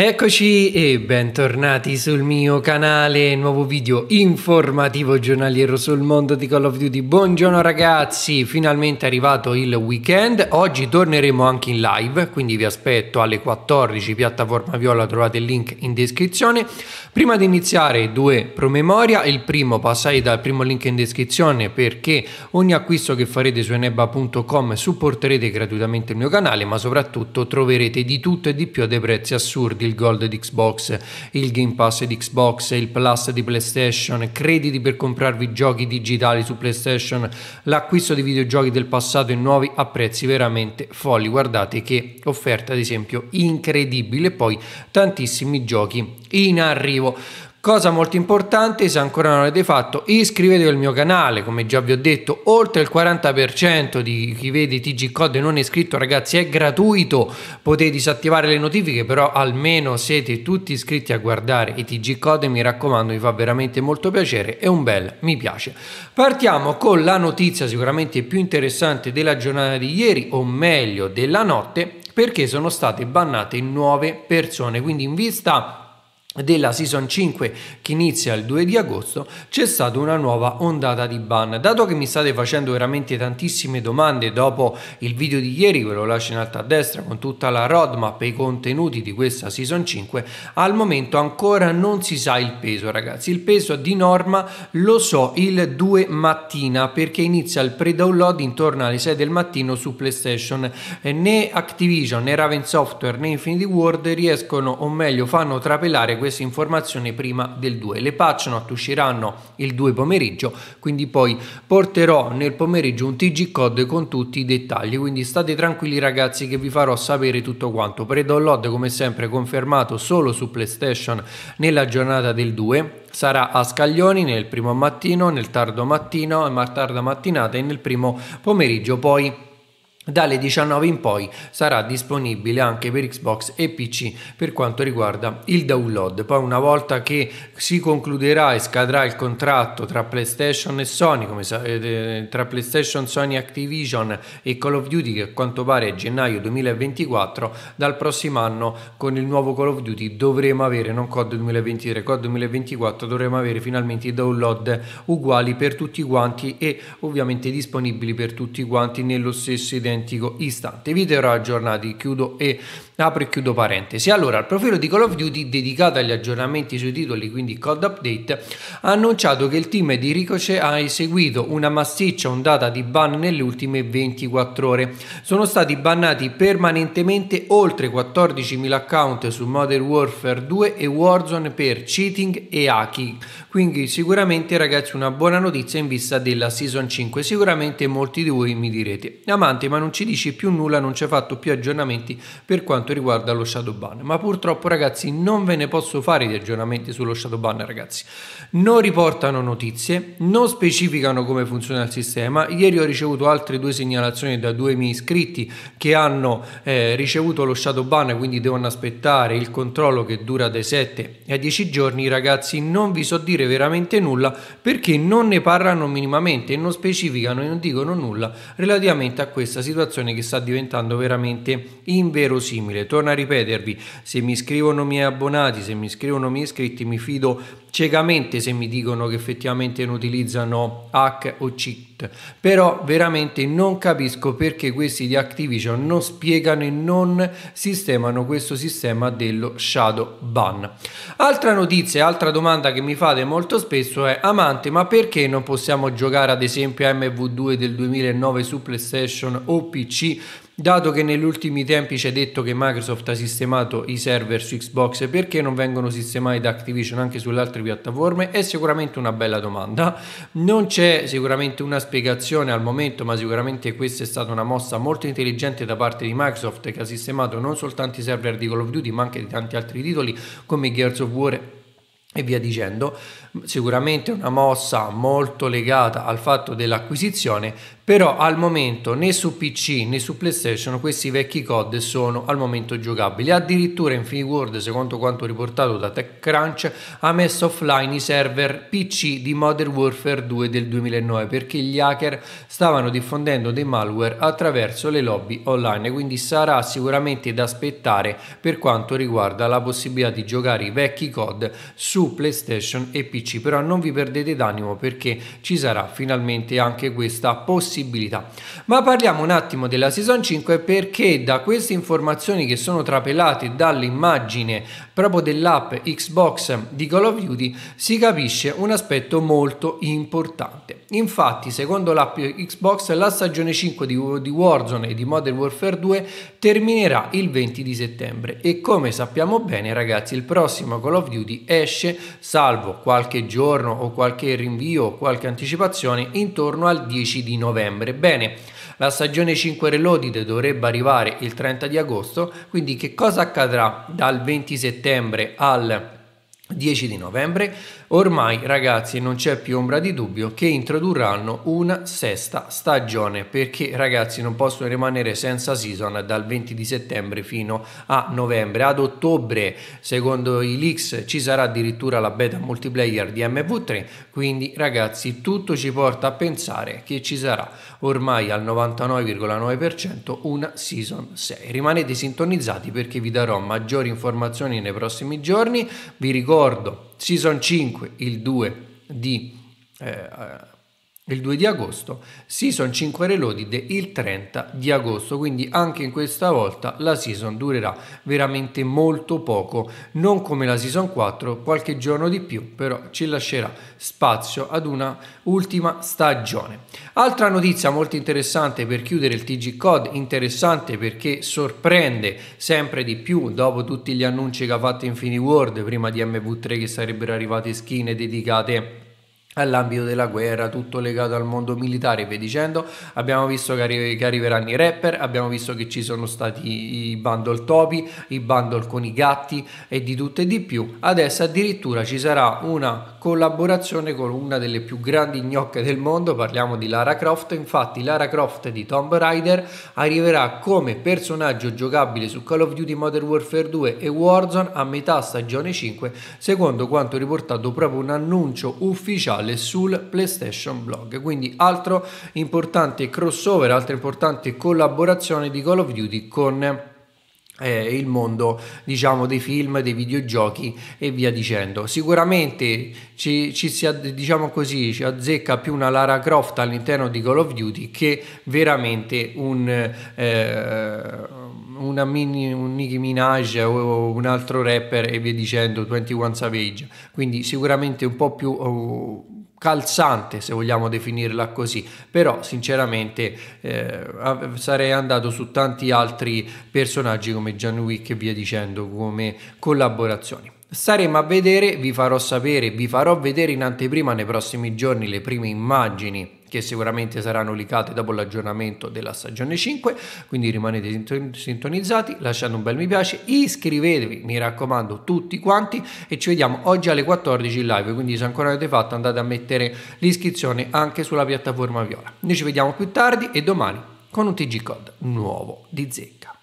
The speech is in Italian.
Eccoci e bentornati sul mio canale, nuovo video informativo giornaliero sul mondo di Call of Duty. Buongiorno ragazzi, finalmente è arrivato il weekend, oggi torneremo anche in live, quindi vi aspetto alle 14, piattaforma viola, trovate il link in descrizione. Prima di iniziare due promemoria, il primo passai dal primo link in descrizione perché ogni acquisto che farete su eneba.com supporterete gratuitamente il mio canale, ma soprattutto troverete di tutto e di più a dei prezzi assurdi il Gold di Xbox, il Game Pass di Xbox, il Plus di PlayStation, crediti per comprarvi giochi digitali su PlayStation, l'acquisto di videogiochi del passato e nuovi a prezzi veramente folli. Guardate che offerta ad esempio incredibile e poi tantissimi giochi in arrivo. Cosa molto importante, se ancora non l'avete fatto, iscrivetevi al mio canale, come già vi ho detto, oltre il 40% di chi vede TG Code non è iscritto, ragazzi, è gratuito, potete disattivare le notifiche, però almeno siete tutti iscritti a guardare i TG Code, mi raccomando, mi fa veramente molto piacere e un bel mi piace. Partiamo con la notizia sicuramente più interessante della giornata di ieri, o meglio della notte, perché sono state bannate 9 persone, quindi in vista della season 5 che inizia il 2 di agosto c'è stata una nuova ondata di ban dato che mi state facendo veramente tantissime domande dopo il video di ieri ve lo lascio in alto a destra con tutta la roadmap e i contenuti di questa season 5 al momento ancora non si sa il peso ragazzi il peso di norma lo so il 2 mattina perché inizia il pre-download intorno alle 6 del mattino su playstation e eh, né Activision né Raven Software né Infinity World riescono o meglio fanno trapelare questo queste informazioni prima del 2. Le patch usciranno il 2 pomeriggio, quindi poi porterò nel pomeriggio un TG code con tutti i dettagli, quindi state tranquilli ragazzi che vi farò sapere tutto quanto. Pre-download come sempre confermato solo su PlayStation nella giornata del 2 sarà a Scaglioni nel primo mattino, nel tardo mattino, ma tarda mattinata e nel primo pomeriggio poi dalle 19 in poi sarà disponibile anche per Xbox e PC per quanto riguarda il download. Poi una volta che si concluderà e scadrà il contratto tra PlayStation e Sony, come, eh, eh, tra PlayStation, Sony Activision e Call of Duty che a quanto pare è gennaio 2024, dal prossimo anno con il nuovo Call of Duty dovremo avere, non COD 2023, COD 2024, dovremo avere finalmente i download uguali per tutti quanti e ovviamente disponibili per tutti quanti nello stesso identico identico istante. video aggiornati, chiudo e apro e chiudo parentesi. Allora, il profilo di Call of Duty dedicato agli aggiornamenti sui titoli, quindi Code Update, ha annunciato che il team di Ricoce ha eseguito una massiccia ondata di ban nelle ultime 24 ore. Sono stati bannati permanentemente oltre 14.000 account su Modern Warfare 2 e Warzone per cheating e hacking. Quindi sicuramente ragazzi una buona notizia in vista della Season 5. Sicuramente molti di voi mi direte, amante, ma non non ci dice più nulla, non ci ha fatto più aggiornamenti per quanto riguarda lo shadow ban. Ma purtroppo ragazzi non ve ne posso fare di aggiornamenti sullo shadow ban ragazzi. Non riportano notizie, non specificano come funziona il sistema. Ieri ho ricevuto altre due segnalazioni da due miei iscritti che hanno eh, ricevuto lo shadow ban, quindi devono aspettare il controllo che dura dai 7 ai 10 giorni. Ragazzi non vi so dire veramente nulla perché non ne parlano minimamente, non specificano e non dicono nulla relativamente a questa situazione situazione che sta diventando veramente inverosimile. Torno a ripetervi, se mi scrivono miei abbonati, se mi scrivono miei iscritti, mi fido ciecamente se mi dicono che effettivamente non utilizzano hack o cheat. Però veramente non capisco perché questi di Activision non spiegano e non sistemano questo sistema dello shadow ban. Altra notizia, altra domanda che mi fate molto spesso è amante, ma perché non possiamo giocare ad esempio a MV2 del 2009 su PlayStation o PC. Dato che negli ultimi tempi ci è detto che Microsoft ha sistemato i server su Xbox, perché non vengono sistemati da Activision anche sulle altre piattaforme? È sicuramente una bella domanda. Non c'è sicuramente una spiegazione al momento, ma sicuramente questa è stata una mossa molto intelligente da parte di Microsoft che ha sistemato non soltanto i server di Call of Duty, ma anche di tanti altri titoli come Gears of War e via dicendo, sicuramente una mossa molto legata al fatto dell'acquisizione, però al momento né su PC né su PlayStation questi vecchi COD sono al momento giocabili, addirittura Infinity World, secondo quanto riportato da TechCrunch, ha messo offline i server PC di Modern Warfare 2 del 2009 perché gli hacker stavano diffondendo dei malware attraverso le lobby online, quindi sarà sicuramente da aspettare per quanto riguarda la possibilità di giocare i vecchi COD su su PlayStation e PC, però non vi perdete d'animo perché ci sarà finalmente anche questa possibilità. Ma parliamo un attimo della Season 5 perché da queste informazioni che sono trapelate dall'immagine proprio dell'app Xbox di Call of Duty si capisce un aspetto molto importante. Infatti, secondo l'app Xbox, la stagione 5 di, Warzone e di Modern Warfare 2 terminerà il 20 di settembre e come sappiamo bene ragazzi il prossimo Call of Duty esce riferisce, salvo qualche giorno o qualche rinvio o qualche anticipazione, intorno al 10 di novembre. Bene, la stagione 5 Reloaded dovrebbe arrivare il 30 di agosto, quindi che cosa accadrà dal 20 settembre al 10 di novembre? Ormai ragazzi non c'è più ombra di dubbio che introdurranno una sesta stagione perché ragazzi non possono rimanere senza season dal 20 di settembre fino a novembre. Ad ottobre secondo i leaks ci sarà addirittura la beta multiplayer di MV3 quindi ragazzi tutto ci porta a pensare che ci sarà ormai al 99,9% una season 6. Rimanete sintonizzati perché vi darò maggiori informazioni nei prossimi giorni. Vi ricordo Season 5 il 2 di eh, il 2 di agosto, season 5 reloaded il 30 di agosto, quindi anche in questa volta la season durerà veramente molto poco, non come la season 4, qualche giorno di più, però ci lascerà spazio ad una ultima stagione. Altra notizia molto interessante per chiudere il TG Code, interessante perché sorprende sempre di più dopo tutti gli annunci che ha fatto Infinity World, prima di MV3 che sarebbero arrivate skin dedicate a all'ambito della guerra, tutto legato al mondo militare e via dicendo. Abbiamo visto che, arri- che, arriveranno i rapper, abbiamo visto che ci sono stati i bundle topi, i bundle con i gatti e di tutto e di più. Adesso addirittura ci sarà una collaborazione con una delle più grandi gnocche del mondo, parliamo di Lara Croft, infatti Lara Croft di Tomb Raider arriverà come personaggio giocabile su Call of Duty Modern Warfare 2 e Warzone a metà stagione 5, secondo quanto riportato proprio un annuncio ufficiale digitale sul PlayStation Blog. Quindi altro importante crossover, altra importante collaborazione di Call of Duty con eh, il mondo diciamo dei film dei videogiochi e via dicendo sicuramente ci, ci si diciamo così ci azzecca più una Lara Croft all'interno di Call of Duty che veramente un eh, una mini, un Nicki Minaj o un altro rapper e via dicendo 21 Savage quindi sicuramente un po' più uh, calzante se vogliamo definirla così però sinceramente eh, sarei andato su tanti altri personaggi come John Wick e via dicendo come collaborazioni Staremo a vedere, vi farò sapere, vi farò vedere in anteprima nei prossimi giorni le prime immagini che sicuramente saranno licate dopo l'aggiornamento della stagione 5, quindi rimanete sintonizzati, lasciate un bel mi piace, iscrivetevi, mi raccomando, tutti quanti e ci vediamo oggi alle 14 in live, quindi se ancora avete fatto andate a mettere l'iscrizione anche sulla piattaforma Viola. Noi ci vediamo più tardi e domani con un TG Code nuovo di zecca.